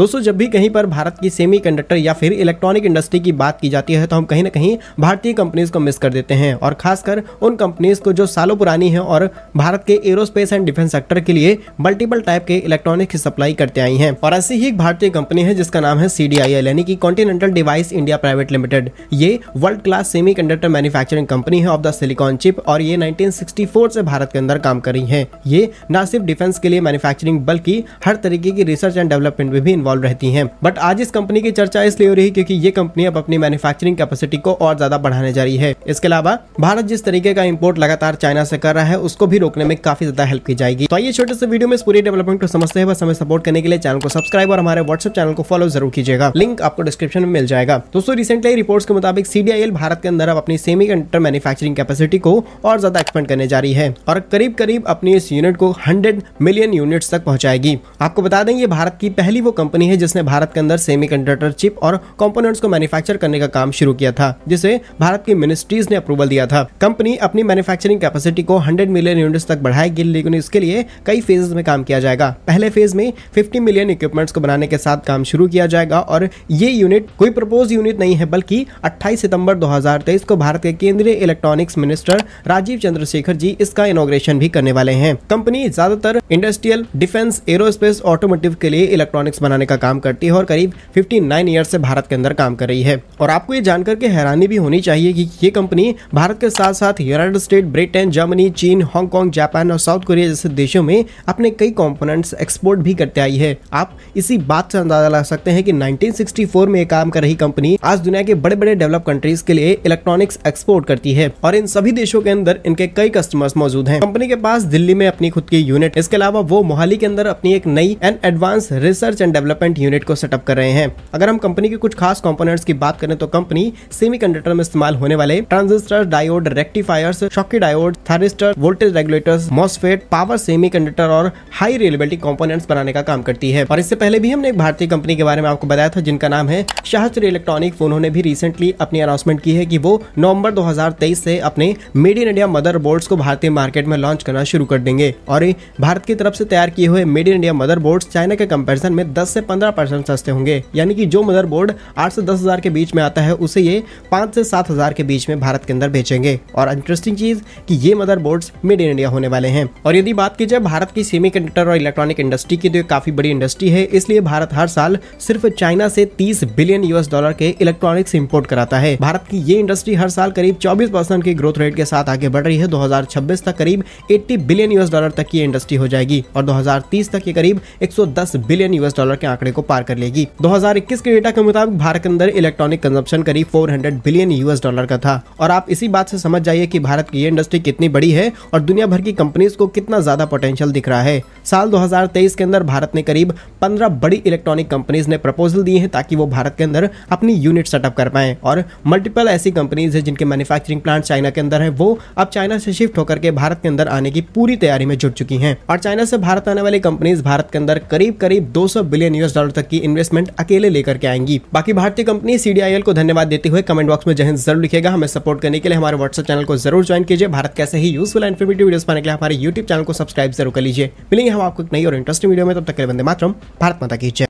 दोस्तों जब भी कहीं पर भारत की सेमी या फिर इलेक्ट्रॉनिक इंडस्ट्री की बात की जाती है तो हम कहीं ना कहीं भारतीय कंपनीज को मिस कर देते हैं और खासकर उन कंपनीज को जो सालों पुरानी है और भारत के एरोस्पेस एंड डिफेंस सेक्टर के लिए मल्टीपल टाइप के इलेक्ट्रॉनिक की सप्लाई करते आई है और ऐसी ही एक भारतीय कंपनी है जिसका नाम है सी यानी कि continental device India private limited ये world class semi conductor manufacturing company है ऑफ द सिलिकॉन चिप और ये 1964 से भारत के अंदर काम कर रही है ये न सिर्फ डिफेंस के लिए मैन्युफैक्चरिंग बल्कि हर तरीके की रिसर्च एंड डेवलपमेंट में भी इन्वॉल्व इन्वॉल्व रहती है बट आज इस कंपनी की चर्चा इसलिए हो रही क्योंकि ये कंपनी अब अपनी मैन्युफैक्चरिंग कैपेसिटी को और ज्यादा बढ़ाने जा रही है इसके अलावा भारत जिस तरीके का इम्पोर्ट लगातार चाइना से कर रहा है उसको भी रोकने में काफी ज्यादा हेल्प की जाएगी तो आइए छोटे से वीडियो में इस पूरी डेवलपमेंट को समझते हैं बस हमें सपोर्ट करने के लिए चैनल को सब्सक्राइब और हमारे व्हाट्सएप चैनल को फॉलो जरूर कीजिएगा लिंक आपको डिस्क्रिप्शन में मिल जाएगा दोस्तों रिसेंटली रिपोर्ट्स के मुताबिक सीडीआईएल भारत के अंदर अब अपनी सेमी कंडक्टर मैन्युफैक्चरिंग कैपेसिटी को और ज्यादा एक्सपेंड करने जा रही है और करीब करीब अपनी इस यूनिट को हंड्रेड मिलियन यूनिट तक पहुंचाएगी आपको बता दें ये भारत की पहली वो कंपनी कंपनी है जिसने भारत के अंदर सेमी चिप और कंपोनेंट्स को मैन्युफैक्चर करने का काम शुरू किया था जिसे भारत की मिनिस्ट्रीज ने अप्रूवल दिया था कंपनी अपनी मैन्युफैक्चरिंग कैपेसिटी को हंड्रेड मिलियन यूनिट्स तक बढ़ाएगी लेकिन इसके लिए कई फेजेस में काम किया जाएगा पहले फेज में फिफ्टी मिलियन इक्विपमेंट्स को बनाने के साथ काम शुरू किया जाएगा और ये यूनिट कोई प्रपोज यूनिट नहीं है बल्कि 28 सितंबर 2023 को भारत के केंद्रीय इलेक्ट्रॉनिक्स मिनिस्टर राजीव चंद्रशेखर जी इसका इनोग्रेशन भी करने वाले हैं कंपनी ज्यादातर इंडस्ट्रियल डिफेंस एरोस्पेस ऑटोमोटिव के लिए इलेक्ट्रॉनिक्स बनाने बनाने का काम करती है और करीब 59 ईयर से भारत के अंदर काम कर रही है और आपको ये जानकर के हैरानी भी होनी चाहिए कि ये कंपनी भारत के साथ साथ यूनाइटेड स्टेट ब्रिटेन जर्मनी चीन हांगकॉन्ग जापान और साउथ कोरिया जैसे देशों में अपने कई कॉम्पोनेंट्स एक्सपोर्ट भी करते आई है आप इसी बात से अंदाजा लगा सकते हैं कि 1964 में काम कर रही कंपनी आज दुनिया के बड़े बड़े डेवलप कंट्रीज के लिए इलेक्ट्रॉनिक्स एक्सपोर्ट करती है और इन सभी देशों के अंदर इनके कई कस्टमर्स मौजूद हैं कंपनी के पास दिल्ली में अपनी खुद की यूनिट इसके अलावा वो मोहाली के अंदर अपनी एक नई and advance research and develop development unit को सेटअप कर रहे हैं अगर हम कंपनी के कुछ खास कंपोनेंट्स की बात करें तो कंपनी कंडक्टर में इस्तेमाल होने वाले transistor diode rectifiers Schottky diode thyristor voltage regulators MOSFET power semi और हाई रिलेबिलिटी कंपोनेंट्स बनाने का काम करती है और इससे पहले भी हमने एक भारतीय कंपनी के बारे में आपको बताया था जिनका नाम है शास्त्री इलेक्ट्रॉनिक उन्होंने भी रिसेंटली अपनी अनाउंसमेंट की है कि वो नवंबर 2023 से अपने made in India mother board को भारतीय मार्केट में लॉन्च करना शुरू कर देंगे और भारत की तरफ से तैयार किए हुए made in India mother board China के कंपेरिजन में दस से से 15 परसेंट सस्ते होंगे यानी कि जो मदरबोर्ड 8 से 10 हज़ार के बीच में आता है उसे ये 5 से 7 हज़ार के बीच में भारत के अंदर बेचेंगे और इंटरेस्टिंग चीज़ कि ये मदरबोर्ड्स मेड इन इंडिया होने वाले हैं और यदि बात की जाए भारत की सेमी और इलेक्ट्रॉनिक इंडस्ट्री की तो काफ़ी बड़ी इंडस्ट्री है इसलिए भारत हर साल सिर्फ चाइना से तीस बिलियन यूएस डॉलर के इलेक्ट्रॉनिक्स इम्पोर्ट कराता है भारत की ये इंडस्ट्री हर साल करीब चौबीस परसेंट की ग्रोथ रेट के साथ आगे बढ़ रही है 2026 तक करीब 80 बिलियन यूएस डॉलर तक की इंडस्ट्री हो जाएगी और 2030 तक ये करीब 110 बिलियन यूएस डॉलर के आंकड़े को पार कर लेगी 2021 के डेटा के मुताबिक भारत के अंदर इलेक्ट्रॉनिक कंजप्शन करीब 400 बिलियन यूएस डॉलर का था और आप इसी बात से समझ जाइए कि भारत की इंडस्ट्री कितनी बड़ी है और दुनिया भर की कंपनीज को कितना ज्यादा पोटेंशियल दिख रहा है साल 2023 के अंदर भारत ने करीब 15 बड़ी इलेक्ट्रॉनिक कंपनीज ने प्रपोजल दिए हैं ताकि वो भारत के अंदर अपनी यूनिट सेटअप कर पाए और मल्टीपल ऐसी कंपनीज है जिनके मैन्युफैक्चरिंग प्लांट चाइना के अंदर है वो अब चाइना से शिफ्ट होकर के भारत के अंदर आने की पूरी तैयारी में जुट चुकी है और चाइना से भारत आने वाली कंपनीज भारत के अंदर करीब करीब दो बिलियन यूएस डॉलर तक की इन्वेस्टमेंट अकेले लेकर के आएंगी बाकी भारतीय कंपनी सीडीआईएल को धन्यवाद देते हुए कमेंट बॉक्स में जहन जरूर लिखेगा हमें सपोर्ट करने के लिए हमारे व्हाट्सएप चैनल को जरूर ज्वाइन कीजिए भारत कैसे ही यूजफुल इन्फॉर्मेटिव वीडियो पाने के लिए हमारे यूट्यूब चैनल को सब्सक्राइब जरूर कर लीजिए मिलेंगे हम आपको एक नई और इंटरेस्टिंग वीडियो में तब तक के बंदे मात्र भारत माता की जय